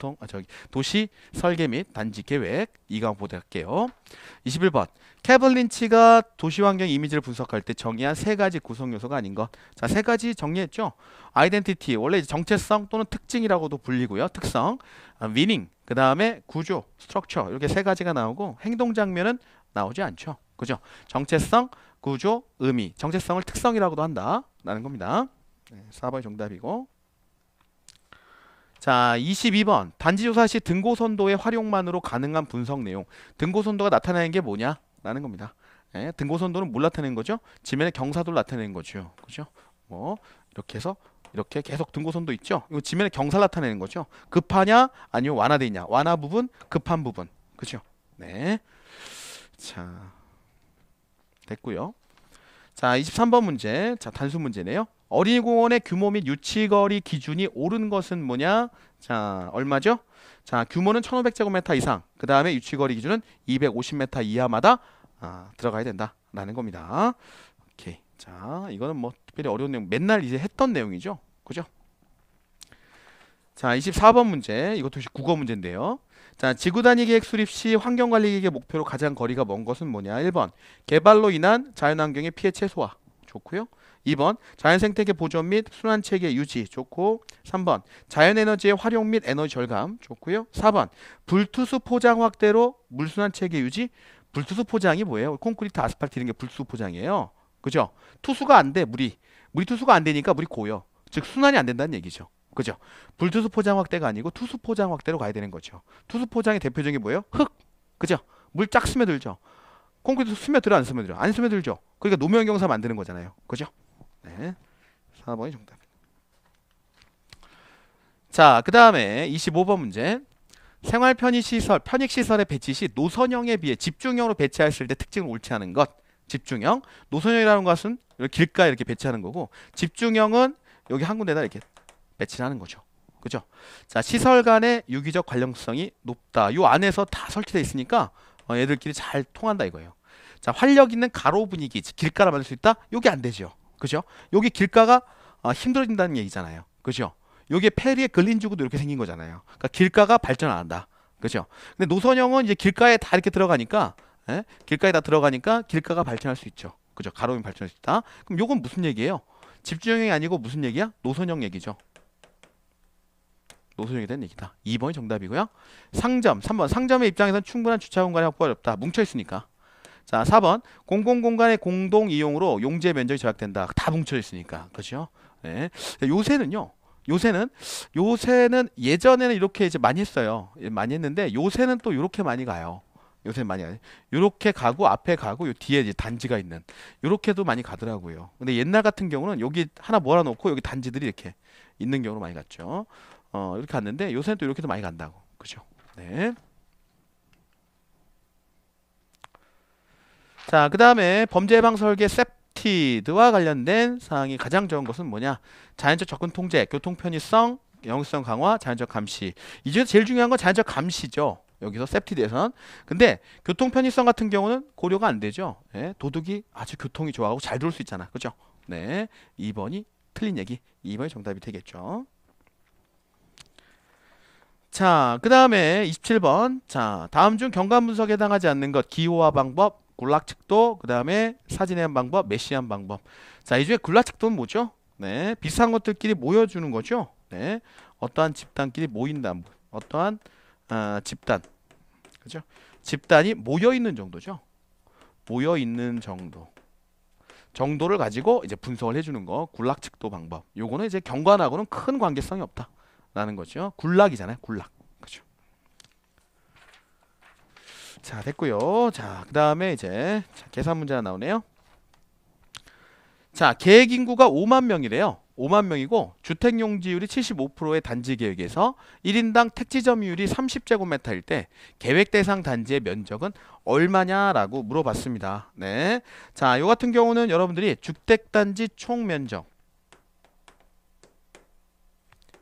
교통 아 저기 도시 설계 및 단지 계획 이강 보도할게요. 21번 캐블린치가 도시 환경 이미지를 분석할 때 정의한 세 가지 구성 요소가 아닌 것. 자, 세 가지 정리했죠. 아이덴티티 원래 정체성 또는 특징이라고도 불리고요. 특성, 위닝, 아, 그다음에 구조, 스트럭처 이렇게 세 가지가 나오고 행동 장면은 나오지 않죠. 그죠? 정체성, 구조, 의미. 정체성을 특성이라고도 한다라는 겁니다. 네, 4번이 정답이고 자, 22번. 단지조사 시 등고선도의 활용만으로 가능한 분석 내용. 등고선도가 나타나는게 뭐냐? 라는 겁니다. 예, 등고선도는 뭘 나타내는 거죠? 지면의 경사도를 나타내는 거죠. 그죠? 뭐, 이렇게 해서 이렇게 계속 등고선도 있죠? 이거 지면의 경사를 나타내는 거죠. 급하냐? 아니면 완화돼 있냐? 완화 부분, 급한 부분. 그죠? 네. 자, 됐고요. 자, 23번 문제. 자, 단수 문제네요. 어린이공원의 규모 및 유치거리 기준이 옳은 것은 뭐냐? 자, 얼마죠? 자, 규모는 1,500제곱미터 이상, 그 다음에 유치거리 기준은 250m 이하마다 아, 들어가야 된다라는 겁니다. 오케이. 자, 이거는 뭐 특별히 어려운 내용, 맨날 이제 했던 내용이죠. 그죠? 자, 24번 문제. 이것도 역시 국어 문제인데요. 자, 지구 단위 계획 수립 시 환경 관리 계획의 목표로 가장 거리가 먼 것은 뭐냐? 1번. 개발로 인한 자연 환경의 피해 최소화. 좋고요. 2번 자연 생태계 보존 및 순환 체계 유지 좋고 3번 자연 에너지의 활용 및 에너지 절감 좋고요. 4번 불투수 포장 확대로 물순환 체계 유지 불투수 포장이 뭐예요? 콘크리트 아스팔트 이런 게 불투수 포장이에요. 그죠? 투수가 안 돼 물이 물이 투수가 안 되니까 물이 고여 즉 순환이 안 된다는 얘기죠. 그죠? 불투수 포장 확대가 아니고 투수 포장 확대로 가야 되는 거죠. 투수 포장의 대표적인 게 뭐예요? 흙. 그죠? 물 쫙 스며들죠. 콘크리트 스며들어 안 스며들어? 안 스며들죠. 그러니까 노면경사 만드는 거잖아요. 그죠? 네. 4번이 정답입니다. 자, 그 다음에 25번 문제. 생활 편의 시설, 편익 시설의 배치 시 노선형에 비해 집중형으로 배치했을 때 특징을 옳지 않은 것. 집중형. 노선형이라는 것은 길가에 이렇게 배치하는 거고 집중형은 여기 한 군데다 이렇게 배치를 하는 거죠. 그죠? 자, 시설 간의 유기적 관련성이 높다. 요 안에서 다 설치되어 있으니까 어, 얘들끼리 잘 통한다 이거예요. 자, 활력 있는 가로 분위기, 길가라 만들 수 있다? 요게 안 되죠. 그죠? 여기 길가가 어, 힘들어진다는 얘기잖아요. 그죠? 여기에 페리에 걸린 주구도 이렇게 생긴 거잖아요. 그러니까 길가가 발전 안 한다. 그죠? 근데 노선형은 이제 길가에 다 이렇게 들어가니까 에? 예? 길가에 다 들어가니까 길가가 발전할 수 있죠. 그죠? 가로면 발전할 수 있다. 그럼 이건 무슨 얘기예요? 집중형이 아니고 무슨 얘기야? 노선형 얘기죠. 노선형이된 얘기다. 2번이 정답이고요. 상점, 3번. 상점의 입장에서는 충분한 주차 공간이 확보가 어렵다. 뭉쳐 있으니까. 자, 4번 공공 공간의 공동 이용으로 용지의 면적이 절약된다. 다 뭉쳐 있으니까. 그죠 네. 예. 요새는요. 요새는 요새는 예전에는 이렇게 이제 많이 했어요. 예, 많이 했는데 요새는 또 이렇게 많이 가요. 요새 많이 가요. 요렇게 가고 앞에 가고 요 뒤에 이제 단지가 있는 요렇게도 많이 가더라고요. 근데 옛날 같은 경우는 여기 하나 몰아 놓고 여기 단지들이 이렇게 있는 경우로 많이 갔죠. 어, 이렇게 갔는데 요새는 또 이렇게도 많이 간다고. 그죠? 네. 자, 그 다음에 범죄예방 설계 세프티드와 관련된 사항이 가장 좋은 것은 뭐냐? 자연적 접근 통제, 교통 편의성, 영성 강화, 자연적 감시. 이 중에서 제일 중요한 건 자연적 감시죠. 여기서 세프티드에서는 근데 교통 편의성 같은 경우는 고려가 안 되죠. 예, 도둑이 아주 교통이 좋아하고 잘 들어올 수 있잖아. 그죠? 네. 2번이 틀린 얘기. 2번이 정답이 되겠죠. 자, 그 다음에 27번. 자, 다음 중 경관 분석에 해당하지 않는 것, 기호와 방법, 굴락측도 그 다음에 사진의 한 방법 메시한 방법 자이중에 굴락측도는 뭐죠 네 비슷한 것들끼리 모여주는 거죠 네 어떠한 집단끼리 모인다 어떠한 어, 집단 그죠 집단이 모여있는 정도죠 모여있는 정도 정도를 가지고 이제 분석을 해주는 거 굴락측도 방법 요거는 이제 경관하고는 큰 관계성이 없다라는 거죠 굴락이잖아요 굴락 자 됐고요. 자그 다음에 이제 자, 계산 문제가 나오네요. 자 계획 인구가 5만 명이래요. 5만 명이고 주택 용지율이 75%의 단지 계획에서 1인당 택지 점유율이 30제곱미터일 때 계획 대상 단지의 면적은 얼마냐라고 물어봤습니다. 네. 자, 요 같은 경우는 여러분들이 주택 단지 총 면적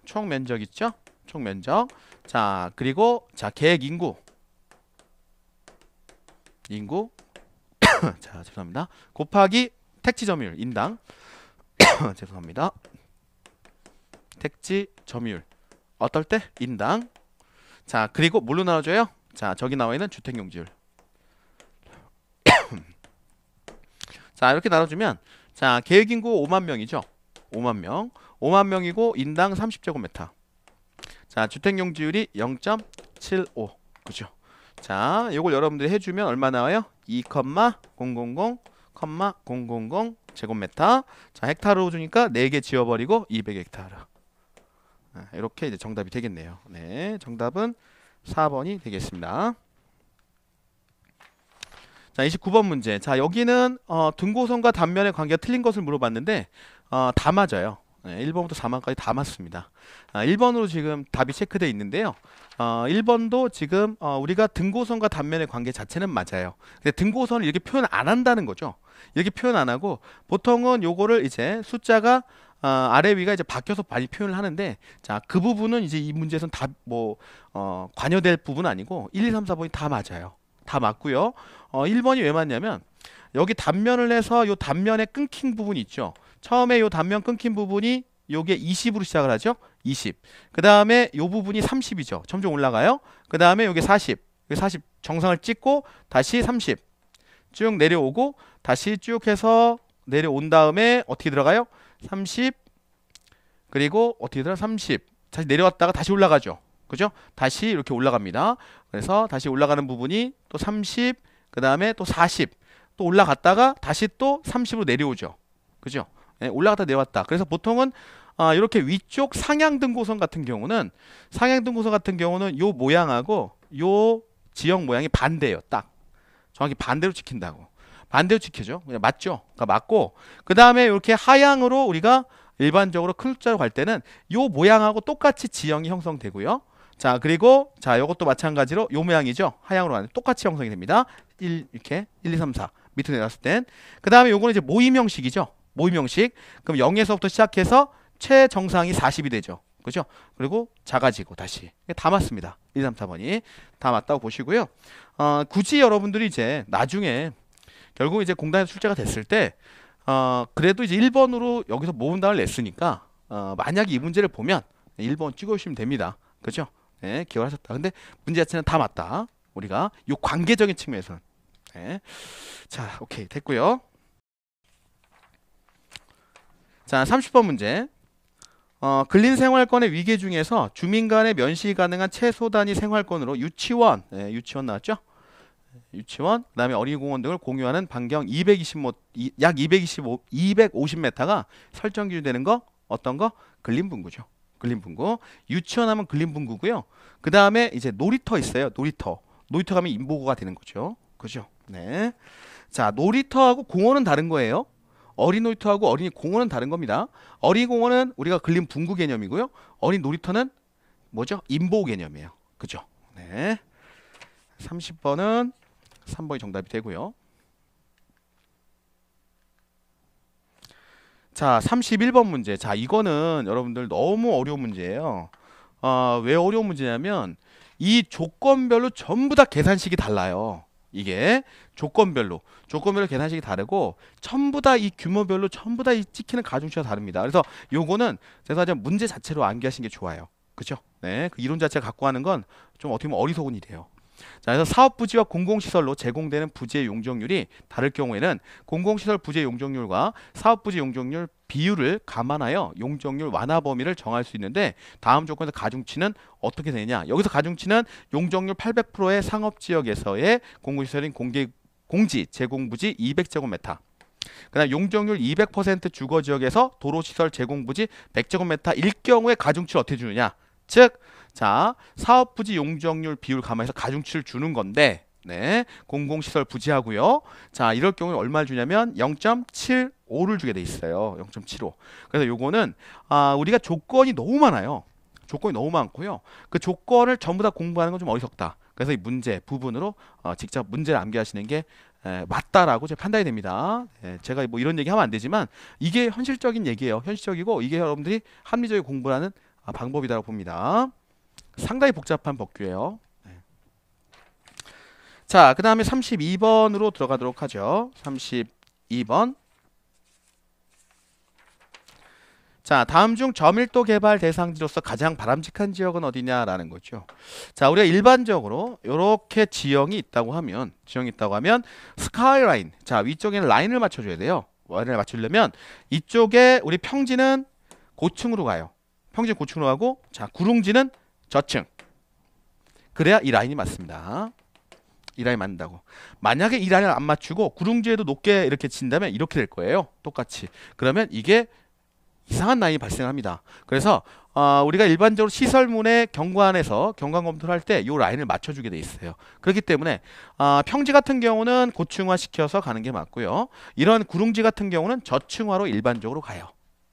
총 면적 있죠? 총 면적. 자, 그리고 자, 계획 인구 인구 자 죄송합니다 곱하기 택지 점유율 인당 죄송합니다 택지 점유율 어떨 때 인당 자 그리고 뭘로 나눠줘요 자 저기 나와 있는 주택용지율 자 이렇게 나눠주면 자 계획인구 5만 명이죠 5만 명 5만 명이고 인당 30제곱미터 자 주택용지율이 0.75 그죠 자, 요걸 여러분들이 해주면 얼마 나와요? 2 0 0 0 0 0 0 제곱메타. 자, 헥타르 주니까 4개 지워버리고 200헥타르. 이렇게 아, 이제 정답이 되겠네요. 네, 정답은 4번이 되겠습니다. 자, 29번 문제. 자, 여기는 어, 등고선과 단면의 관계가 틀린 것을 물어봤는데 어, 다 맞아요. 1번부터 4만까지 다 맞습니다. 1번으로 아, 지금 답이 체크되어 있는데요. 1번도 어, 지금 어, 우리가 등고선과 단면의 관계 자체는 맞아요. 근데 등고선을 이렇게 표현 안 한다는 거죠. 이렇게 표현 안 하고 보통은 요거를 이제 숫자가 어, 아래 위가 이제 바뀌어서 많이 표현을 하는데 자 그 부분은 이제 이문제에선 다뭐 어, 관여될 부분 아니고 1, 2, 3, 4번이 다 맞아요. 다 맞고요. 어, 1번이 왜 맞냐면 여기 단면을 해서 요 단면에 끊긴 부분이 있죠. 처음에 요 단면 끊긴 부분이 요게 20으로 시작을 하죠. 20. 그 다음에 요 부분이 30이죠. 점점 올라가요. 그 다음에 요게 40. 40 정상을 찍고 다시 30. 쭉 내려오고 다시 쭉 해서 내려온 다음에 어떻게 들어가요? 30. 그리고 어떻게 들어? 가 30. 다시 내려왔다가 다시 올라가죠. 그죠? 다시 이렇게 올라갑니다. 그래서 다시 올라가는 부분이 또 30, 그 다음에 또 40. 또 올라갔다가 다시 또 30으로 내려오죠. 그죠? 예, 올라갔다 내왔다. 그래서 보통은 아, 이렇게 위쪽 상향 등고선 같은 경우는 상향 등고선 같은 경우는 요 모양하고 요 지형 모양이 반대예요. 딱 정확히 반대로 찍힌다고. 반대로 찍혀죠. 그냥 맞죠. 그러니까 맞고 그 다음에 이렇게 하향으로 우리가 일반적으로 큰 숫자로 갈 때는 요 모양하고 똑같이 지형이 형성되고요. 자 그리고 자 이것도 마찬가지로 요 모양이죠 하향으로 가는 똑같이 형성이 됩니다 1 이렇게 1 2 3 4 밑으로 내놨을 땐 그 다음에 요거는 이제 모임 형식이죠 모임 형식. 그럼 0에서부터 시작해서 최정상이 40이 되죠. 그죠? 그리고 작아지고 다시 다 맞습니다. 1, 3, 4번이 다 맞다고 보시고요. 어, 굳이 여러분들이 이제 나중에 결국 이제 공단에 서 출제가 됐을 때 어, 그래도 이제 1번으로 여기서 모음단을 냈으니까 어, 만약이 문제를 보면 1번 찍어주시면 됩니다. 그죠? 네, 예, 기억하셨다. 근데 문제 자체는 다 맞다. 우리가 요 관계적인 측면에서는. 네. 자, 오케이. 됐고요. 자, 30번 문제. 어, 근린 생활권의 위계 중에서 주민 간의 면시 가능한 최소 단위 생활권으로 유치원, 예, 유치원 나왔죠? 유치원, 그다음에 어린이공원 등을 공유하는 반경 225, 이, 약 225, 250m가 설정 기준되는 거 어떤 거? 근린분구죠. 근린분구. 유치원하면 근린분구고요. 그다음에 이제 놀이터 있어요. 놀이터. 놀이터 가면 인보고가 되는 거죠. 그죠? 네. 자, 놀이터하고 공원은 다른 거예요. 어린 놀이터하고 어린이 공원은 다른 겁니다. 어린 이 공원은 우리가 글린 분구 개념이고요. 어린 놀이터는 뭐죠? 인보 개념이에요. 그죠? 네. 30번은 3번이 정답이 되고요. 자, 31번 문제. 자, 이거는 여러분들 너무 어려운 문제예요. 어, 왜 어려운 문제냐면 이 조건별로 전부 다 계산식이 달라요. 이게 조건별로 조건별로 계산식이 다르고 전부 다 이 규모별로 전부 다 이 찍히는 가중치가 다릅니다. 그래서 요거는 제가 이제 문제 자체로 암기하신 게 좋아요. 그쵸 네, 그 이론 자체 갖고 하는 건 좀 어떻게 보면 어리석은 일이에요. 자, 그래서 사업 부지와 공공시설로 제공되는 부지의 용적률이 다를 경우에는 공공시설 부지의 용적률과 사업 부지 용적률 비율을 감안하여 용적률 완화 범위를 정할 수 있는데 다음 조건에서 가중치는 어떻게 되느냐 여기서 가중치는 용적률 800%의 상업지역에서의 공공시설인 공개, 공지 제공부지 200제곱미터 그 다음 용적률 200% 주거지역에서 도로시설 제공부지 100제곱미터일 경우에 가중치를 어떻게 주느냐 즉 자, 사업 부지 용적률 비율 감안해서 가중치를 주는 건데 네, 공공시설 부지하고요. 자, 이럴 경우에 얼마를 주냐면 0.75를 주게 돼 있어요. 0.75. 그래서 요거는 아, 우리가 조건이 너무 많아요. 조건이 너무 많고요. 그 조건을 전부 다 공부하는 건 좀 어리석다. 그래서 이 문제 부분으로 어, 직접 문제를 암기하시는 게 에, 맞다라고 제 판단이 됩니다. 에, 예, 제가 뭐 이런 얘기 하면 안 되지만 이게 현실적인 얘기예요. 현실적이고 이게 여러분들이 합리적으로 공부하는 아, 방법이다라고 봅니다. 상당히 복잡한 법규예요. 네. 자, 그 다음에 32번으로 들어가도록 하죠. 32번. 자, 다음 중 저밀도 개발 대상지로서 가장 바람직한 지역은 어디냐라는 거죠. 자, 우리가 일반적으로 이렇게 지형이 있다고 하면, 지형이 있다고 하면 스카이라인, 자, 위쪽에는 라인을 맞춰줘야 돼요. 라인을 맞추려면 이쪽에 우리 평지는 고층으로 가요. 평지 고층으로 가고, 자, 구릉지는 저층. 그래야 이 라인이 맞습니다. 이 라인 맞는다고. 만약에 이 라인을 안 맞추고 구릉지에도 높게 이렇게 친다면 이렇게 될 거예요. 똑같이. 그러면 이게 이상한 라인이 발생합니다. 그래서 어, 우리가 일반적으로 시설문의 경관에서 경관 검토를 할 때 이 라인을 맞춰주게 돼 있어요. 그렇기 때문에 어, 평지 같은 경우는 고층화 시켜서 가는 게 맞고요. 이런 구릉지 같은 경우는 저층화로 일반적으로 가요.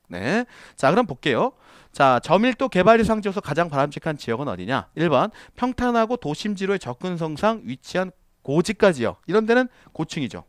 네. 자, 그럼 볼게요. 자, 저밀도 개발 이상 지에서 가장 바람직한 지역은 어디냐? 1번 평탄하고 도심지로의 접근성상 위치한 고지가 지역. 이런 데는 고층이죠.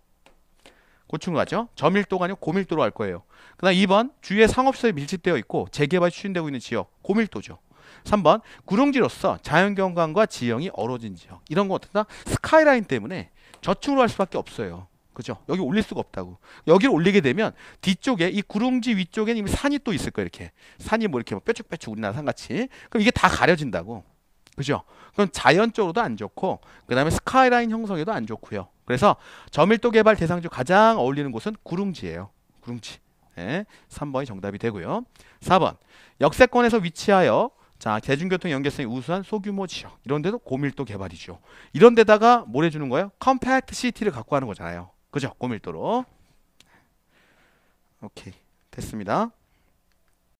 고층 가죠. 저밀도가 아니고 고밀도로 갈 거예요. 그다음 2번 주위에 상업시설이 밀집되어 있고 재개발 추진되고 있는 지역. 고밀도죠. 3번 구릉지로서 자연경관과 지형이 어우러진 지역. 이런 거 어떻다? 스카이라인 때문에 저층으로갈 수밖에 없어요. 그죠? 여기 올릴 수가 없다고. 여기를 올리게 되면 뒤쪽에 이 구릉지 위쪽에는 이미 산이 또 있을 거예요. 이렇게. 산이 뭐 이렇게 뭐 뾰족뾰족 우리나라 산같이. 그럼 이게 다 가려진다고. 그죠? 그럼 자연적으로도 안 좋고 그다음에 스카이라인 형성에도 안 좋고요. 그래서 저밀도 개발 대상 중 가장 어울리는 곳은 구릉지예요. 구릉지. 네, 예, 3번이 정답이 되고요. 4번. 역세권에서 위치하여 자 대중교통 연계성이 우수한 소규모 지역 이런 데도 고밀도 개발이죠. 이런 데다가 뭘 해주는 거예요? 컴팩트 시티를 갖고 하는 거잖아요. 그죠? 고밀도로. 오케이. 됐습니다.